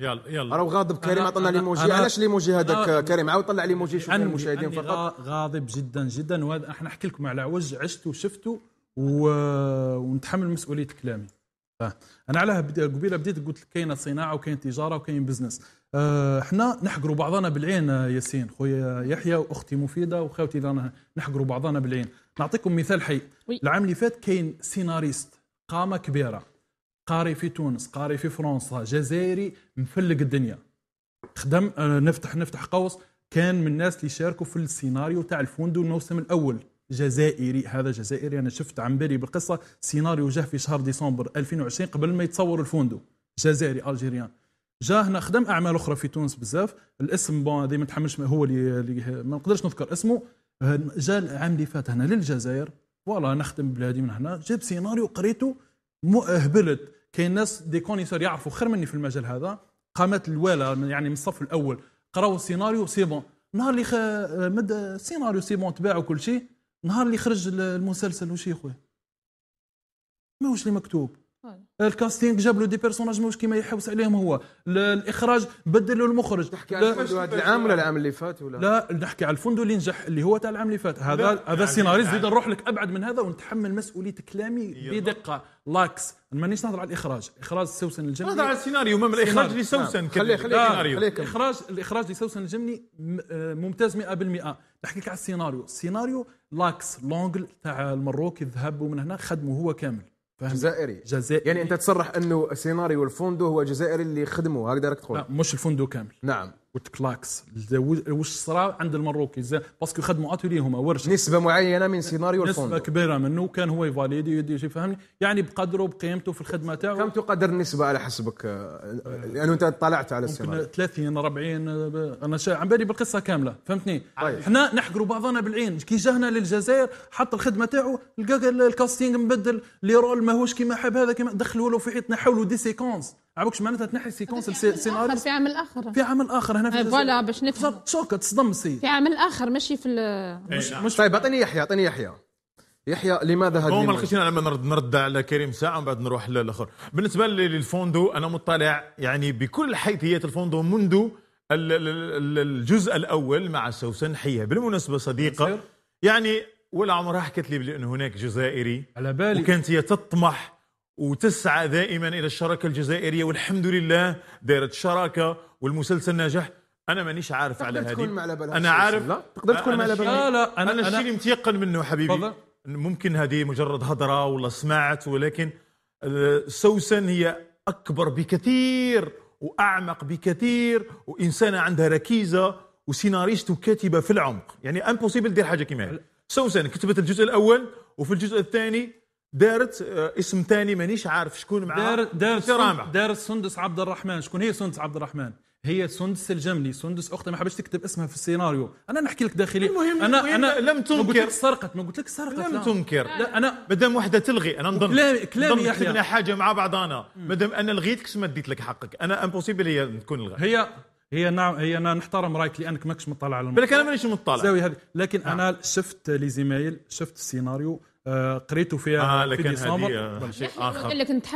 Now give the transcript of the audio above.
يلا يلا راه غاضب كريم عطنا ليموجي علاش ليموجي هذاك كريم عاود طلع ليموجي شوف المشاهدين فقط غاضب جدا جدا وهذا احنا نحكي لكم على عوج عشته وشفته و... ونتحمل مسؤوليه كلامي انا علاه قبيله بديت قلت لك كاينه صناعه وكاين تجاره وكاين بزنس احنا آه، نحقروا بعضنا بالعين آه، ياسين خويا يحيى واختي مفيده وخاوتي رانا نحقروا بعضنا بالعين نعطيكم مثال حي العام اللي فات كاين سيناريست قامه كبيره قاري في تونس قاري في فرنسا جزائري مفلق الدنيا خدم آه، نفتح نفتح قوس كان من الناس اللي شاركوا في السيناريو تاع الفندق الموسم الاول جزائري هذا جزائري انا شفت عن بالي بالقصه سيناريو جاه في شهر ديسمبر 2020 قبل ما يتصور الفندق جزائري الجيريان جا هنا خدم اعمال اخرى في تونس بزاف الاسم بون هذا ما تحملش هو اللي ما نقدرش نذكر اسمه جا العام اللي فات هنا للجزائر فوالا نخدم بلادي من هنا جاب سيناريو قريته هبلت كاين ناس دي كونيسور يعرفوا خير مني في المجال هذا قامت الوالا يعني من الصف الاول قراوا السيناريو سي بون نهار اللي خ... مد السيناريو سي بون تباع كل شيء نهار اللي خرج المسلسل وش يا خويا ما واش اللي مكتوب الكاستينغ جاب له دي بيرسوناج مش كيما يحوس عليهم هو الاخراج بدل له المخرج تحكي على هذا العام ولا العام اللي فات ولا لا نحكي على الفندق اللي نجح اللي هو تاع العام اللي فات هذا هذا يعني السيناريست يعني زيد نروح لك ابعد من هذا ونتحمل مسؤوليه كلامي بدقه لاكس مانيش نهضر على الاخراج اخراج سوسن الجمني نهضر على السيناريو ما الاخراج اللي سوسن نعم. خليه السيناريو آه. الاخراج الاخراج اللي سوسن الجمني آه، ممتاز 100% نحكي لك على السيناريو السيناريو لاكس لونجل تاع المروكي ذهب ومن هنا خدمه هو كامل فهم؟ جزائري جزائري يعني انت تصرح انه السيناريو الفندق هو جزائري اللي خدمه هكذا راك تقول لا مش الفندق كامل نعم وتكلاكس واش صرا عند المروكي باسكو خدموا اتولي هما ورش نسبه معينه من سيناريو الفوندو نسبه كبيره منه كان هو يفاليدي فهمني يعني بقدره بقيمته في الخدمه تاعو كم تقدر النسبه على حسبك لانه انت طلعت على السيناريو 30 40 انا شا... عم بالي بالقصه كامله فهمتني طيب. احنا نحقروا بعضنا بالعين كي جهنا للجزائر حط الخدمه تاعو لقى الكاستينغ مبدل لي رول ماهوش كيما حب هذا كيما دخلوا له في حيطنا حولوا دي سيكونس عبوكش معناتها تنحي سيكونس السيناريو في عمل اخر في عمل اخر هنا في آه، فوالا باش نفهم شوكه تصدم السيد في عمل اخر ماشي في إيه، مش, نعم. مش طيب اعطيني يحيى اعطيني يحيى يحيى لماذا هذا هو ما لقيتش لما نرد نرد على كريم ساعه ومن بعد نروح للاخر بالنسبه للفوندو انا مطلع يعني بكل حيثيات الفوندو منذ الجزء الاول مع سوسن حيه بالمناسبه صديقه يعني ولا عمرها حكت لي بان هناك جزائري على بالي وكانت هي تطمح وتسعى دائما الى الشراكه الجزائريه والحمد لله دارت شراكه والمسلسل ناجح انا مانيش عارف على هذه تكون مع انا عارف لا تقدر تكون مع لا لا انا, أنا الشيء اللي متيقن منه حبيبي فضل. ممكن هذه مجرد هضره ولا سمعت ولكن آه، سوسن هي اكبر بكثير واعمق بكثير وانسانه عندها ركيزه وسيناريست وكاتبه في العمق يعني امبوسيبل دير حاجه كيما سوسن كتبت الجزء الاول وفي الجزء الثاني دارت آه، اسم ثاني مانيش عارف شكون معاه دارت دارت دارت سندس عبد الرحمن شكون هي سندس عبد الرحمن هي سندس الجملي سندس اختي ما حبش تكتب اسمها في السيناريو انا نحكي لك داخلي المهم انا المهم انا لم تنكر ما قلت لك سرقت ما قلت لك سرقت لم لا. تنكر لا انا مادام وحده تلغي انا نظن كلامي كلامي حاجه مع بعضنا مادام انا لغيتك ما ديت لك حقك انا امبوسيبل هي تكون لغات هي هي نعم هي انا نحترم رايك لانك ماكش مطلع على بالك انا مانيش مطلع زاويه هذه لكن نعم. انا شفت لي زمايل شفت السيناريو آه، قريته فيها آه في ديسمبر آه، شيء اخر اللي كنت